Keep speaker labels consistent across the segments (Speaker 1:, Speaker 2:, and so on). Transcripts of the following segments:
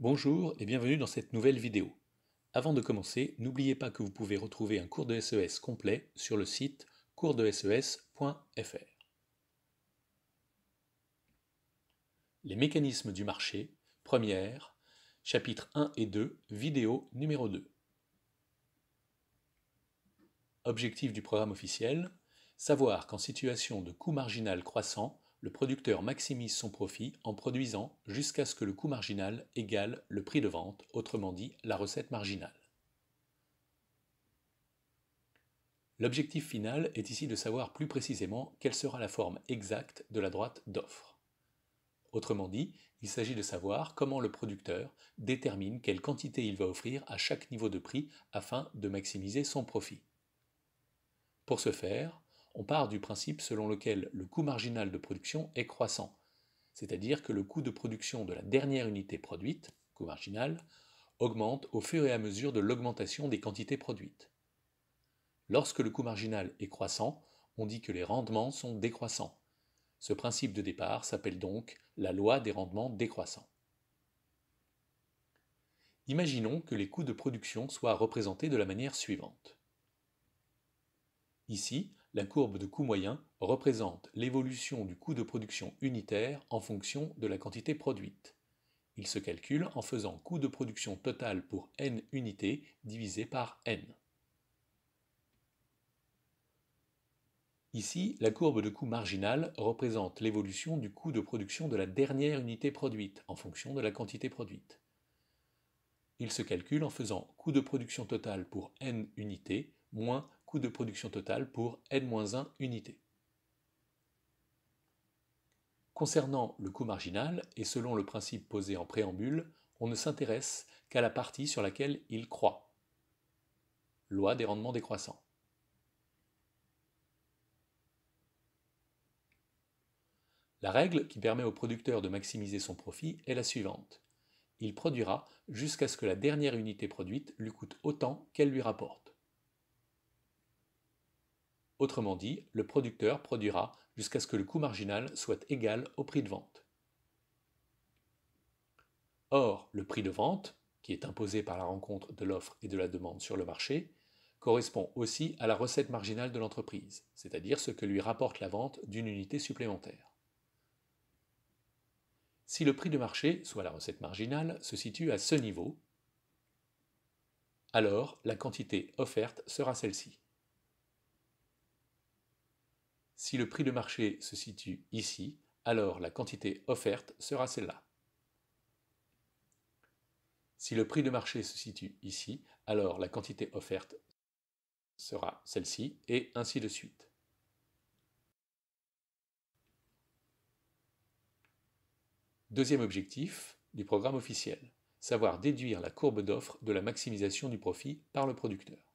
Speaker 1: Bonjour et bienvenue dans cette nouvelle vidéo. Avant de commencer, n'oubliez pas que vous pouvez retrouver un cours de SES e complet sur le site coursdeses.fr. Les mécanismes du marché, première, chapitres 1 et 2, vidéo numéro 2. Objectif du programme officiel, savoir qu'en situation de coût marginal croissant, le producteur maximise son profit en produisant jusqu'à ce que le coût marginal égale le prix de vente, autrement dit la recette marginale. L'objectif final est ici de savoir plus précisément quelle sera la forme exacte de la droite d'offre. Autrement dit, il s'agit de savoir comment le producteur détermine quelle quantité il va offrir à chaque niveau de prix afin de maximiser son profit. Pour ce faire, on part du principe selon lequel le coût marginal de production est croissant, c'est-à-dire que le coût de production de la dernière unité produite, coût marginal, augmente au fur et à mesure de l'augmentation des quantités produites. Lorsque le coût marginal est croissant, on dit que les rendements sont décroissants. Ce principe de départ s'appelle donc la loi des rendements décroissants. Imaginons que les coûts de production soient représentés de la manière suivante. Ici, la courbe de coût moyen représente l'évolution du coût de production unitaire en fonction de la quantité produite. Il se calcule en faisant coût de production total pour n unités divisé par n. Ici, la courbe de coût marginal représente l'évolution du coût de production de la dernière unité produite en fonction de la quantité produite. Il se calcule en faisant coût de production total pour n unités moins coût de production totale pour N-1 unité. Concernant le coût marginal, et selon le principe posé en préambule, on ne s'intéresse qu'à la partie sur laquelle il croît. Loi des rendements décroissants. La règle qui permet au producteur de maximiser son profit est la suivante. Il produira jusqu'à ce que la dernière unité produite lui coûte autant qu'elle lui rapporte. Autrement dit, le producteur produira jusqu'à ce que le coût marginal soit égal au prix de vente. Or, le prix de vente, qui est imposé par la rencontre de l'offre et de la demande sur le marché, correspond aussi à la recette marginale de l'entreprise, c'est-à-dire ce que lui rapporte la vente d'une unité supplémentaire. Si le prix de marché, soit la recette marginale, se situe à ce niveau, alors la quantité offerte sera celle-ci. Si le prix de marché se situe ici, alors la quantité offerte sera celle-là. Si le prix de marché se situe ici, alors la quantité offerte sera celle-ci, et ainsi de suite. Deuxième objectif du programme officiel, savoir déduire la courbe d'offre de la maximisation du profit par le producteur.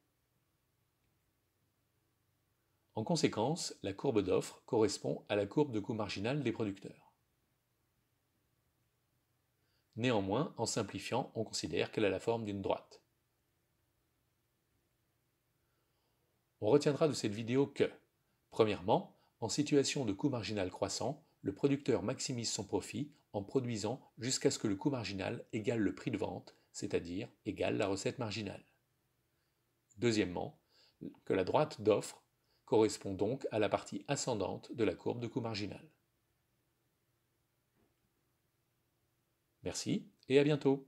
Speaker 1: En conséquence, la courbe d'offre correspond à la courbe de coût marginal des producteurs. Néanmoins, en simplifiant, on considère qu'elle a la forme d'une droite. On retiendra de cette vidéo que, premièrement, en situation de coût marginal croissant, le producteur maximise son profit en produisant jusqu'à ce que le coût marginal égale le prix de vente, c'est-à-dire égale la recette marginale. Deuxièmement, que la droite d'offre correspond donc à la partie ascendante de la courbe de coût marginal. Merci et à bientôt